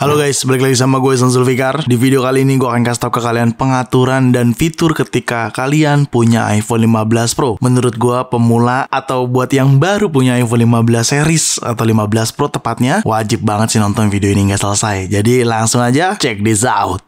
Halo guys, balik lagi sama gue San Zulfikar. Di video kali ini gue akan kasih tau ke kalian pengaturan dan fitur ketika kalian punya iPhone 15 Pro. Menurut gue pemula atau buat yang baru punya iPhone 15 series atau 15 Pro tepatnya, wajib banget sih nonton video ini nggak selesai. Jadi langsung aja check this out.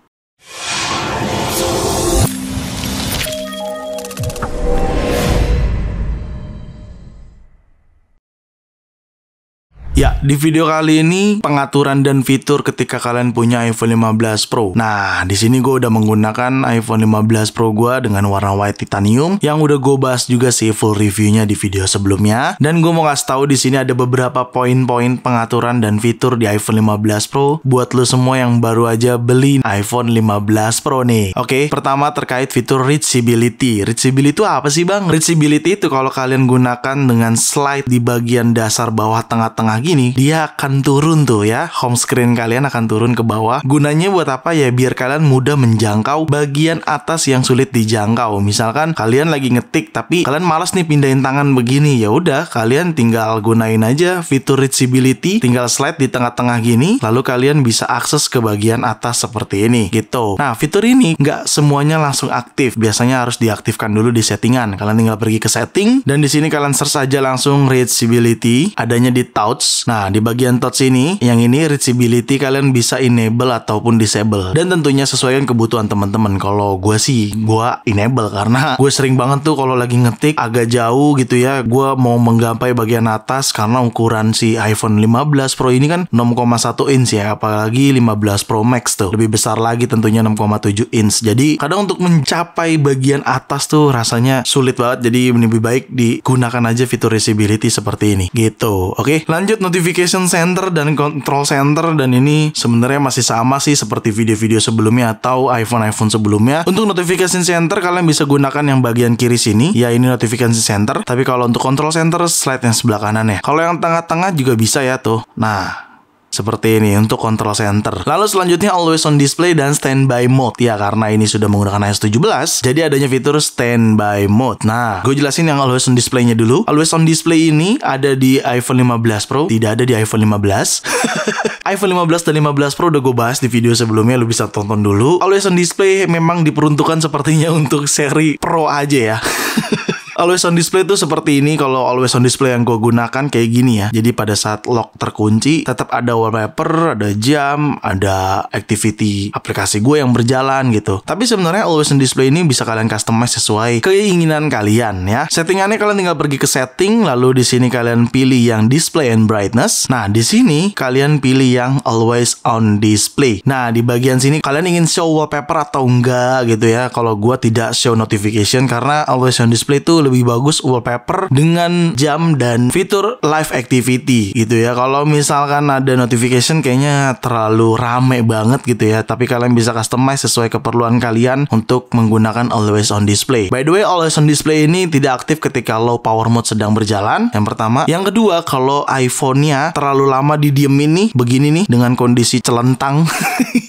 Ya, di video kali ini pengaturan dan fitur ketika kalian punya iPhone 15 Pro. Nah, di sini gue udah menggunakan iPhone 15 Pro gue dengan warna white titanium yang udah gue bahas juga sih full reviewnya di video sebelumnya. Dan gue mau kasih tahu di sini ada beberapa poin-poin pengaturan dan fitur di iPhone 15 Pro buat lo semua yang baru aja beli iPhone 15 Pro nih. Oke, pertama terkait fitur reachability. Reachability itu apa sih bang? Reachability itu kalau kalian gunakan dengan slide di bagian dasar bawah tengah-tengah lagi nih, dia akan turun tuh ya. Home screen kalian akan turun ke bawah. Gunanya buat apa ya? Biar kalian mudah menjangkau bagian atas yang sulit dijangkau. Misalkan kalian lagi ngetik tapi kalian malas nih pindahin tangan begini. Ya udah, kalian tinggal gunain aja fitur reachability, tinggal slide di tengah-tengah gini, lalu kalian bisa akses ke bagian atas seperti ini gitu. Nah, fitur ini nggak semuanya langsung aktif. Biasanya harus diaktifkan dulu di settingan. Kalian tinggal pergi ke setting dan di sini kalian search aja langsung reachability adanya di touch Nah, di bagian touch ini, yang ini reachability kalian bisa enable ataupun disable. Dan tentunya sesuaikan kebutuhan teman-teman. Kalau gue sih, gue enable karena gue sering banget tuh kalau lagi ngetik agak jauh gitu ya, gue mau menggapai bagian atas karena ukuran si iPhone 15 Pro ini kan 6,1 inch ya, apalagi 15 Pro Max tuh. Lebih besar lagi tentunya 6,7 inch. Jadi, kadang untuk mencapai bagian atas tuh rasanya sulit banget. Jadi, lebih baik digunakan aja fitur visibility seperti ini. Gitu. Oke, lanjut notification center dan control center dan ini sebenarnya masih sama sih seperti video-video sebelumnya atau iPhone-iPhone sebelumnya. Untuk notification center kalian bisa gunakan yang bagian kiri sini, ya ini notification center. Tapi kalau untuk control center slide yang sebelah kanan ya. Kalau yang tengah-tengah juga bisa ya tuh. Nah, seperti ini untuk control center. Lalu selanjutnya always on display dan standby mode ya karena ini sudah menggunakan iOS 17 jadi adanya fitur standby mode. Nah, gue jelasin yang always on display-nya dulu. Always on display ini ada di iPhone 15 Pro, tidak ada di iPhone 15. iPhone 15 dan 15 Pro udah gue bahas di video sebelumnya, lu bisa tonton dulu. Always on display memang diperuntukkan sepertinya untuk seri Pro aja ya. Always on display itu seperti ini kalau always on display yang gue gunakan kayak gini ya. Jadi pada saat lock terkunci tetap ada wallpaper, ada jam, ada activity aplikasi gue yang berjalan gitu. Tapi sebenarnya always on display ini bisa kalian customize sesuai keinginan kalian ya. Settingannya kalian tinggal pergi ke setting lalu di sini kalian pilih yang display and brightness. Nah, di sini kalian pilih yang always on display. Nah, di bagian sini kalian ingin show wallpaper atau enggak gitu ya. Kalau gue tidak show notification karena always on display itu lebih bagus wallpaper dengan jam dan fitur live activity gitu ya. Kalau misalkan ada notification kayaknya terlalu rame banget gitu ya. Tapi kalian bisa customize sesuai keperluan kalian untuk menggunakan always on display. By the way, always on display ini tidak aktif ketika low power mode sedang berjalan. Yang pertama, yang kedua kalau iPhone-nya terlalu lama didiemin nih begini nih dengan kondisi celentang.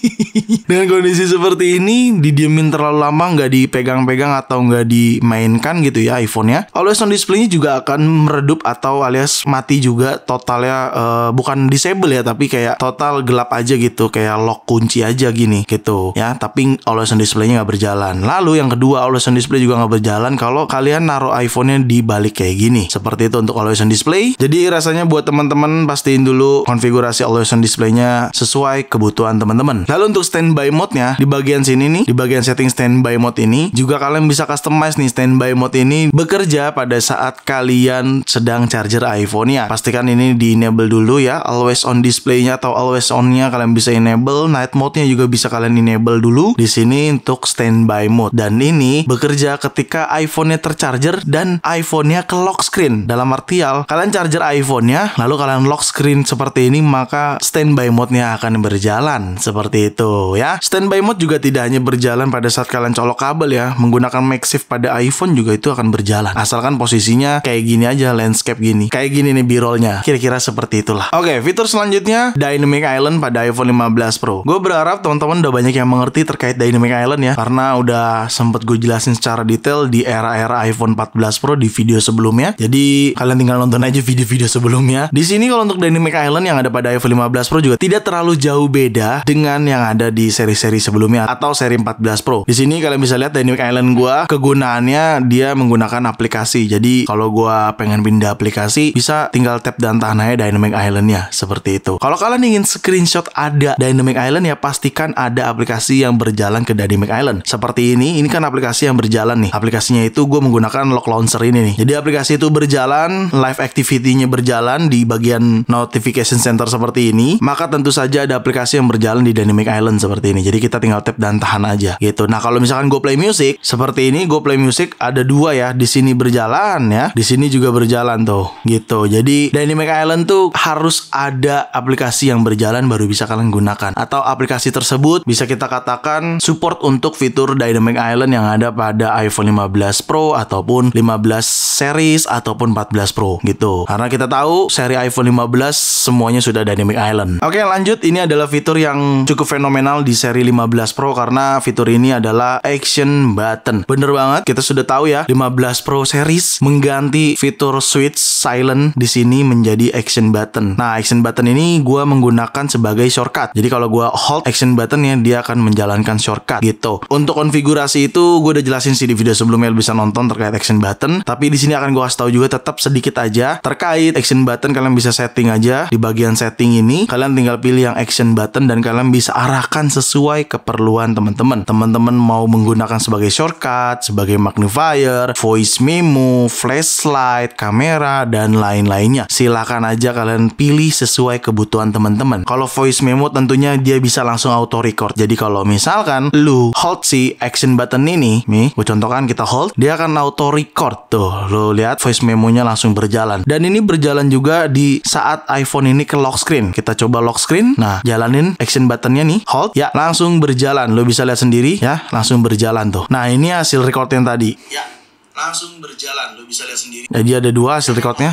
dengan kondisi seperti ini didiemin terlalu lama nggak dipegang-pegang atau nggak dimainkan gitu ya iPhone-nya. Always on display-nya juga akan meredup atau alias mati juga totalnya uh, bukan disable ya tapi kayak total gelap aja gitu kayak lock kunci aja gini gitu ya tapi always on display-nya nggak berjalan. Lalu yang kedua always on display juga nggak berjalan kalau kalian naruh iPhone-nya di balik kayak gini. Seperti itu untuk always on display. Jadi rasanya buat teman-teman pastiin dulu konfigurasi always on display-nya sesuai kebutuhan teman-teman. Lalu untuk standby mode-nya di bagian sini nih, di bagian setting standby mode ini juga kalian bisa customize nih standby mode ini bekerja pada saat kalian sedang charger iphone ya, Pastikan ini di enable dulu ya, always on display-nya atau always on-nya kalian bisa enable, night mode-nya juga bisa kalian enable dulu di sini untuk standby mode. Dan ini bekerja ketika iPhone-nya tercharger dan iPhone-nya ke lock screen. Dalam artial, kalian charger iPhone-nya, lalu kalian lock screen seperti ini, maka standby mode-nya akan berjalan seperti itu ya. Standby mode juga tidak hanya berjalan pada saat kalian colok kabel ya, menggunakan MagSafe pada iPhone juga itu akan berjalan berjalan. Asalkan posisinya kayak gini aja, landscape gini. Kayak gini nih birolnya. Kira-kira seperti itulah. Oke, okay, fitur selanjutnya Dynamic Island pada iPhone 15 Pro. Gue berharap teman-teman udah banyak yang mengerti terkait Dynamic Island ya, karena udah sempet gue jelasin secara detail di era-era iPhone 14 Pro di video sebelumnya. Jadi kalian tinggal nonton aja video-video sebelumnya. Di sini kalau untuk Dynamic Island yang ada pada iPhone 15 Pro juga tidak terlalu jauh beda dengan yang ada di seri-seri sebelumnya atau seri 14 Pro. Di sini kalian bisa lihat Dynamic Island gue kegunaannya dia menggunakan menggunakan aplikasi. Jadi kalau gue pengen pindah aplikasi, bisa tinggal tap dan tahan aja Dynamic Island-nya seperti itu. Kalau kalian ingin screenshot ada Dynamic Island ya pastikan ada aplikasi yang berjalan ke Dynamic Island. Seperti ini, ini kan aplikasi yang berjalan nih. Aplikasinya itu gue menggunakan Lock Launcher ini nih. Jadi aplikasi itu berjalan, live activity-nya berjalan di bagian notification center seperti ini, maka tentu saja ada aplikasi yang berjalan di Dynamic Island seperti ini. Jadi kita tinggal tap dan tahan aja gitu. Nah, kalau misalkan gue play music seperti ini, gue play music ada dua ya di sini berjalan ya. Di sini juga berjalan tuh gitu. Jadi Dynamic Island tuh harus ada aplikasi yang berjalan baru bisa kalian gunakan atau aplikasi tersebut bisa kita katakan support untuk fitur Dynamic Island yang ada pada iPhone 15 Pro ataupun 15 series ataupun 14 Pro gitu. Karena kita tahu seri iPhone 15 semuanya sudah Dynamic Island. Oke, lanjut ini adalah fitur yang cukup fenomenal di seri 15 Pro karena fitur ini adalah action button. Bener banget, kita sudah tahu ya 15 Pro Series mengganti fitur switch silent di sini menjadi action button. Nah, action button ini gue menggunakan sebagai shortcut. Jadi kalau gue hold action Button ya dia akan menjalankan shortcut gitu. Untuk konfigurasi itu gue udah jelasin sih di video sebelumnya lo bisa nonton terkait action button. Tapi di sini akan gue kasih tahu juga tetap sedikit aja terkait action button kalian bisa setting aja di bagian setting ini kalian tinggal pilih yang action button dan kalian bisa arahkan sesuai keperluan teman-teman. Teman-teman mau menggunakan sebagai shortcut, sebagai magnifier, voice voice memo, flashlight, kamera, dan lain-lainnya. Silahkan aja kalian pilih sesuai kebutuhan teman-teman. Kalau voice memo tentunya dia bisa langsung auto record. Jadi kalau misalkan lu hold si action button ini, nih, gue contohkan kita hold, dia akan auto record tuh. Lu lihat voice memonya langsung berjalan. Dan ini berjalan juga di saat iPhone ini ke lock screen. Kita coba lock screen. Nah, jalanin action buttonnya nih, hold. Ya, langsung berjalan. Lu bisa lihat sendiri ya, langsung berjalan tuh. Nah, ini hasil record yang tadi. Ya langsung berjalan. Lo bisa lihat sendiri. Jadi ada dua hasil recordnya.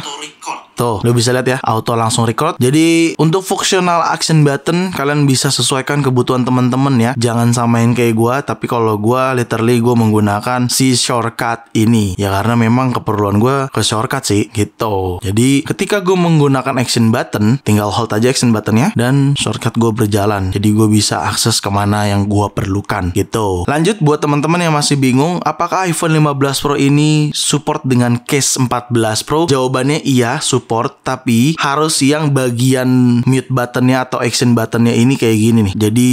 Tuh, gitu. lo bisa lihat ya, auto langsung record. Jadi, untuk fungsional action button, kalian bisa sesuaikan kebutuhan teman-teman ya. Jangan samain kayak gue, tapi kalau gue, literally gue menggunakan si shortcut ini. Ya, karena memang keperluan gue ke shortcut sih, gitu. Jadi, ketika gue menggunakan action button, tinggal hold aja action buttonnya, dan shortcut gue berjalan. Jadi, gue bisa akses kemana yang gue perlukan, gitu. Lanjut, buat teman-teman yang masih bingung, apakah iPhone 15 Pro ini support dengan case 14 Pro? Jawabannya iya, support support tapi harus yang bagian mute buttonnya atau action buttonnya ini kayak gini nih jadi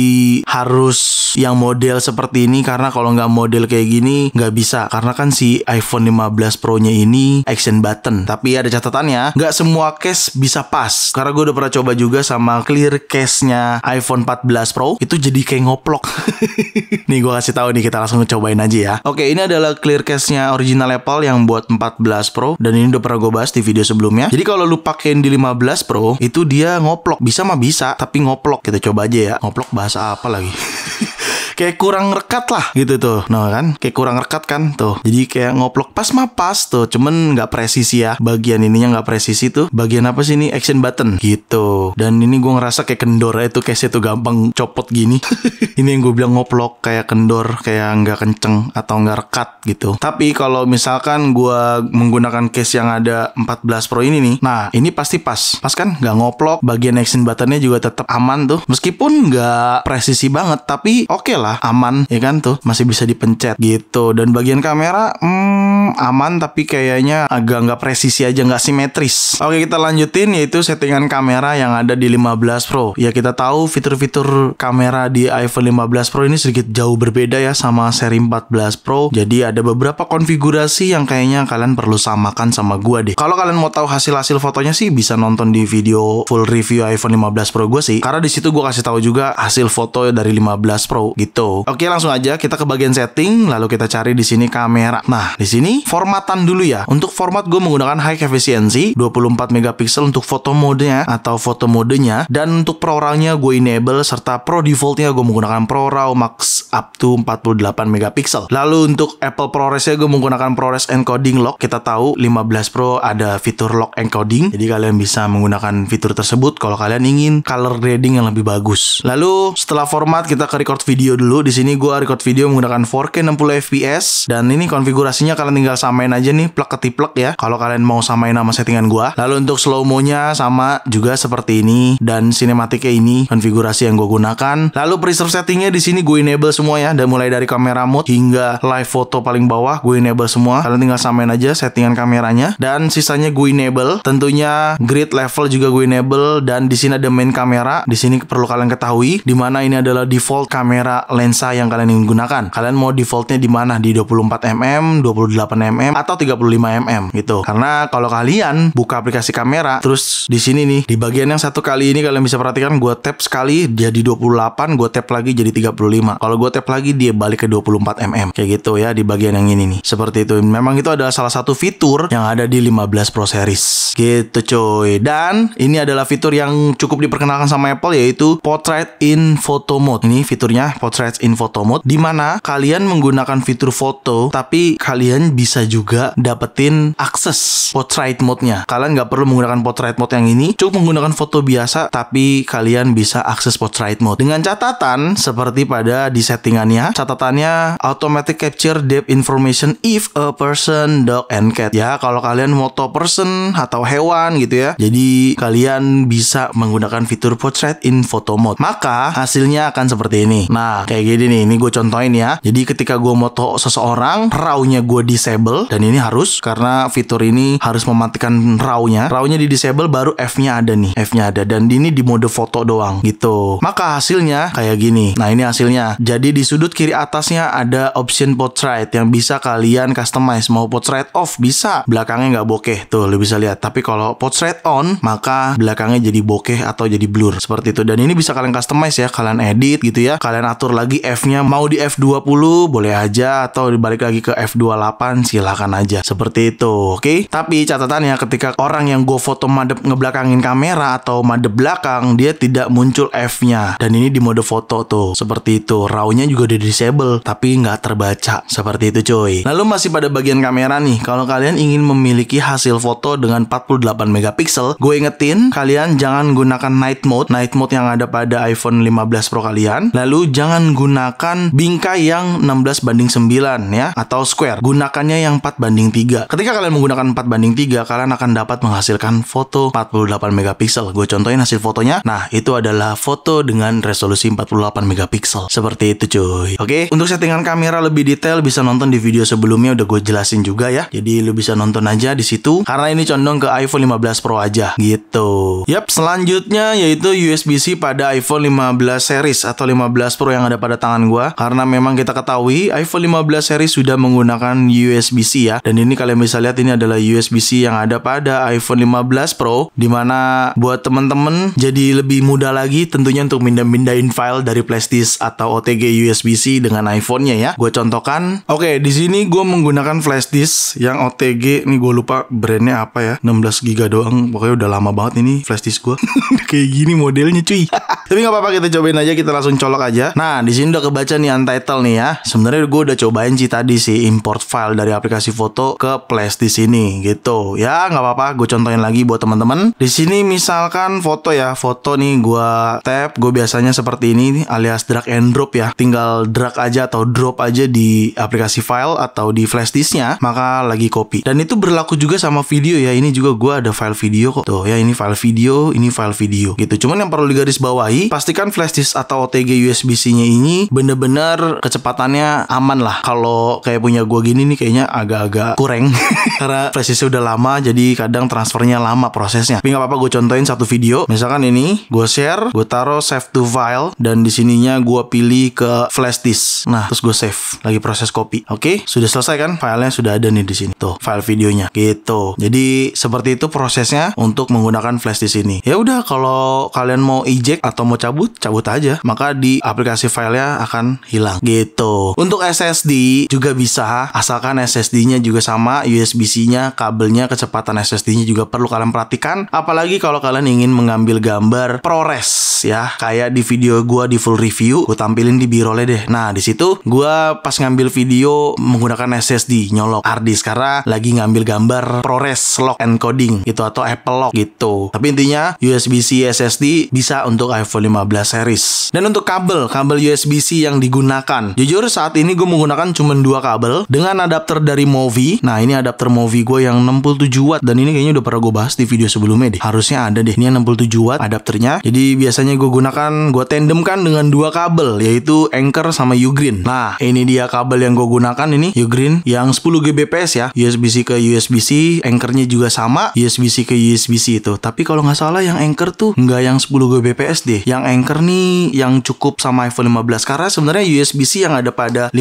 harus yang model seperti ini karena kalau nggak model kayak gini nggak bisa karena kan si iPhone 15 Pro nya ini action button tapi ada catatannya nggak semua case bisa pas karena gue udah pernah coba juga sama clear case nya iPhone 14 Pro itu jadi kayak ngoplok nih gue kasih tahu nih kita langsung cobain aja ya oke ini adalah clear case nya original Apple yang buat 14 Pro dan ini udah pernah gue bahas di video sebelumnya jadi kalau lu pakein di 15 Pro, itu dia ngoplok. Bisa mah bisa, tapi ngoplok. Kita coba aja ya. Ngoplok bahasa apa lagi? kayak kurang rekat lah gitu tuh nah kan kayak kurang rekat kan tuh jadi kayak ngoplok pas mah pas tuh cuman nggak presisi ya bagian ininya nggak presisi tuh bagian apa sih ini action button gitu dan ini gue ngerasa kayak kendor itu case itu gampang copot gini ini yang gue bilang ngoplok kayak kendor kayak nggak kenceng atau nggak rekat gitu tapi kalau misalkan gue menggunakan case yang ada 14 Pro ini nih nah ini pasti pas pas kan nggak ngoplok bagian action buttonnya juga tetap aman tuh meskipun nggak presisi banget tapi oke okay lah lah aman ya kan tuh masih bisa dipencet gitu dan bagian kamera hmm aman tapi kayaknya agak nggak presisi aja nggak simetris. Oke kita lanjutin yaitu settingan kamera yang ada di 15 Pro. Ya kita tahu fitur-fitur kamera di iPhone 15 Pro ini sedikit jauh berbeda ya sama seri 14 Pro. Jadi ada beberapa konfigurasi yang kayaknya kalian perlu samakan sama gua deh. Kalau kalian mau tahu hasil-hasil fotonya sih bisa nonton di video full review iPhone 15 Pro gue sih. Karena di situ gue kasih tahu juga hasil foto dari 15 Pro gitu. Oke langsung aja kita ke bagian setting lalu kita cari di sini kamera. Nah di sini formatan dulu ya. Untuk format gue menggunakan high efficiency 24 megapiksel untuk foto modenya atau foto modenya dan untuk pro gue enable serta pro defaultnya gue menggunakan pro raw max up to 48 megapiksel. Lalu untuk Apple proresnya gue menggunakan ProRes encoding lock. Kita tahu 15 Pro ada fitur lock encoding. Jadi kalian bisa menggunakan fitur tersebut kalau kalian ingin color grading yang lebih bagus. Lalu setelah format kita ke record video dulu. Di sini gue record video menggunakan 4K 60 fps dan ini konfigurasinya kalian tinggal tinggal samain aja nih plek ketiplek ya kalau kalian mau samain nama settingan gua lalu untuk slow mo nya sama juga seperti ini dan sinematiknya ini konfigurasi yang gua gunakan lalu preserve settingnya di sini gue enable semua ya dan mulai dari kamera mode hingga live foto paling bawah gua enable semua kalian tinggal samain aja settingan kameranya dan sisanya gua enable tentunya grid level juga gua enable dan di sini ada main kamera di sini perlu kalian ketahui di mana ini adalah default kamera lensa yang kalian ingin gunakan kalian mau defaultnya di mana di 24 mm 28 mm atau 35 mm gitu. Karena kalau kalian buka aplikasi kamera terus di sini nih di bagian yang satu kali ini kalian bisa perhatikan gue tap sekali jadi 28, gue tap lagi jadi 35. Kalau gue tap lagi dia balik ke 24 mm kayak gitu ya di bagian yang ini nih. Seperti itu. Memang itu adalah salah satu fitur yang ada di 15 Pro series. Gitu coy. Dan ini adalah fitur yang cukup diperkenalkan sama Apple yaitu Portrait in Photo Mode. Ini fiturnya Portrait in Photo Mode di mana kalian menggunakan fitur foto tapi kalian bisa bisa juga dapetin akses portrait mode-nya. Kalian nggak perlu menggunakan portrait mode yang ini, cukup menggunakan foto biasa tapi kalian bisa akses portrait mode. Dengan catatan seperti pada di settingannya, catatannya automatic capture depth information if a person, dog, and cat. Ya, kalau kalian moto person atau hewan gitu ya, jadi kalian bisa menggunakan fitur portrait in photo mode. Maka hasilnya akan seperti ini. Nah, kayak gini nih, ini gue contohin ya. Jadi ketika gue moto seseorang, raw-nya gue disable disable dan ini harus karena fitur ini harus mematikan RAW-nya. raw di disable baru F-nya ada nih. F-nya ada dan ini di mode foto doang gitu. Maka hasilnya kayak gini. Nah, ini hasilnya. Jadi di sudut kiri atasnya ada option portrait yang bisa kalian customize mau portrait off bisa, belakangnya nggak bokeh. Tuh, lu bisa lihat. Tapi kalau portrait on maka belakangnya jadi bokeh atau jadi blur seperti itu. Dan ini bisa kalian customize ya, kalian edit gitu ya. Kalian atur lagi F-nya mau di F20 boleh aja atau dibalik lagi ke F28 kalian silahkan aja seperti itu oke okay? tapi catatannya ketika orang yang go foto madep ngebelakangin kamera atau madep belakang dia tidak muncul F nya dan ini di mode foto tuh seperti itu raw nya juga di disable tapi nggak terbaca seperti itu coy. lalu masih pada bagian kamera nih kalau kalian ingin memiliki hasil foto dengan 48 megapiksel gue ingetin kalian jangan gunakan night mode night mode yang ada pada iPhone 15 Pro kalian lalu jangan gunakan bingkai yang 16 banding 9 ya atau square gunakan ukurannya yang 4 banding 3. Ketika kalian menggunakan 4 banding 3, kalian akan dapat menghasilkan foto 48 megapiksel. Gue contohin hasil fotonya. Nah, itu adalah foto dengan resolusi 48 megapiksel. Seperti itu cuy. Oke, untuk settingan kamera lebih detail bisa nonton di video sebelumnya udah gue jelasin juga ya. Jadi lu bisa nonton aja di situ karena ini condong ke iPhone 15 Pro aja gitu. Yap, selanjutnya yaitu USB-C pada iPhone 15 series atau 15 Pro yang ada pada tangan gua karena memang kita ketahui iPhone 15 series sudah menggunakan USB USB-C ya. Dan ini kalian bisa lihat ini adalah USB-C yang ada pada iPhone 15 Pro dimana buat temen-temen jadi lebih mudah lagi tentunya untuk mindah-mindahin file dari flashdisk atau OTG USB-C dengan iPhone-nya ya. Gue contohkan. Oke, di sini gue menggunakan flashdisk yang OTG Ini gue lupa brandnya apa ya. 16 GB doang. Pokoknya udah lama banget ini flashdisk gue. Kayak gini modelnya cuy. Tapi nggak apa-apa kita cobain aja kita langsung colok aja. Nah, di sini udah kebaca nih untitled nih ya. Sebenarnya gue udah cobain sih tadi sih import file dari dari aplikasi foto ke Flash di sini gitu. Ya nggak apa-apa, gue contohin lagi buat teman-teman. Di sini misalkan foto ya, foto nih gue tap, gue biasanya seperti ini alias drag and drop ya. Tinggal drag aja atau drop aja di aplikasi file atau di flash disknya, maka lagi copy. Dan itu berlaku juga sama video ya. Ini juga gue ada file video kok. Tuh ya ini file video, ini file video gitu. Cuman yang perlu digaris bawahi, pastikan flash disk atau OTG USB-C-nya ini bener-bener kecepatannya aman lah. Kalau kayak punya gue gini nih kayaknya kayaknya agak-agak kurang karena flashdisk udah lama jadi kadang transfernya lama prosesnya tapi nggak apa-apa gue contohin satu video misalkan ini gue share gue taruh save to file dan di sininya gue pilih ke flashdisk nah terus gue save lagi proses copy oke sudah selesai kan filenya sudah ada nih di sini tuh file videonya gitu jadi seperti itu prosesnya untuk menggunakan flashdisk ini ya udah kalau kalian mau eject atau mau cabut cabut aja maka di aplikasi filenya akan hilang gitu untuk SSD juga bisa asalkan SSD-nya juga sama, USB-C-nya, kabelnya, kecepatan SSD-nya juga perlu kalian perhatikan. Apalagi kalau kalian ingin mengambil gambar ProRes ya, kayak di video gua di full review, gua tampilin di birole deh. Nah, di situ gua pas ngambil video menggunakan SSD nyolok disk karena lagi ngambil gambar ProRes lock encoding gitu atau Apple lock gitu. Tapi intinya USB-C SSD bisa untuk iPhone 15 series. Dan untuk kabel, kabel USB-C yang digunakan. Jujur saat ini gue menggunakan cuma dua kabel dengan adapter adapter dari Movi. Nah, ini adapter Movi gue yang 67 watt dan ini kayaknya udah pernah gue bahas di video sebelumnya deh. Harusnya ada deh. Ini 67 watt adapternya. Jadi biasanya gue gunakan gue tandemkan dengan dua kabel yaitu Anchor sama Ugreen. Nah, ini dia kabel yang gue gunakan ini Ugreen yang 10 Gbps ya. USB-C ke USB-C, Anchornya juga sama, USB-C ke USB-C itu. Tapi kalau nggak salah yang Anchor tuh nggak yang 10 Gbps deh. Yang Anchor nih yang cukup sama iPhone 15 karena sebenarnya USB-C yang ada pada 15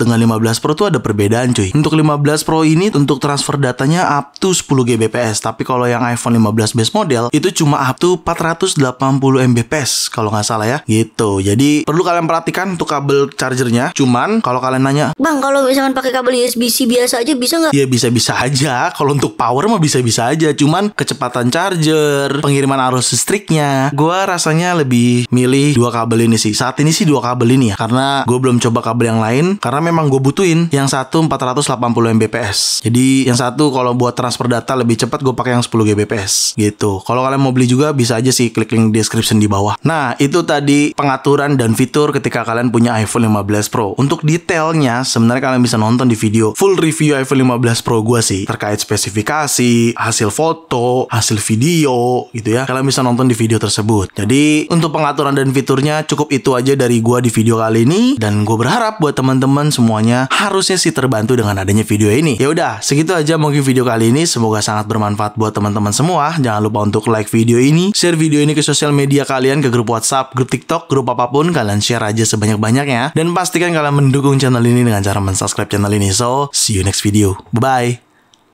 dengan 15 Pro tuh ada perbedaan cuy. Untuk 15 Pro ini untuk transfer datanya up to 10 Gbps, tapi kalau yang iPhone 15 base model itu cuma up to 480 Mbps kalau nggak salah ya. Gitu. Jadi perlu kalian perhatikan untuk kabel chargernya. Cuman kalau kalian nanya, "Bang, kalau misalkan pakai kabel USB-C biasa aja bisa nggak?" Ya bisa-bisa aja. Kalau untuk power mah bisa-bisa aja. Cuman kecepatan charger, pengiriman arus listriknya, gua rasanya lebih milih dua kabel ini sih. Saat ini sih dua kabel ini ya, karena gue belum coba kabel yang lain karena memang gue butuhin yang satu 400 180 Mbps. Jadi yang satu kalau buat transfer data lebih cepat gue pakai yang 10 Gbps gitu. Kalau kalian mau beli juga bisa aja sih klik link description di bawah. Nah, itu tadi pengaturan dan fitur ketika kalian punya iPhone 15 Pro. Untuk detailnya sebenarnya kalian bisa nonton di video full review iPhone 15 Pro gue sih terkait spesifikasi, hasil foto, hasil video gitu ya. Kalian bisa nonton di video tersebut. Jadi untuk pengaturan dan fiturnya cukup itu aja dari gue di video kali ini dan gue berharap buat teman-teman semuanya harusnya sih terbantu dengan dengan adanya video ini. Ya udah, segitu aja mungkin video kali ini. Semoga sangat bermanfaat buat teman-teman semua. Jangan lupa untuk like video ini, share video ini ke sosial media kalian, ke grup WhatsApp, grup TikTok, grup apapun. Kalian share aja sebanyak-banyaknya. Dan pastikan kalian mendukung channel ini dengan cara mensubscribe channel ini. So, see you next video. Bye-bye.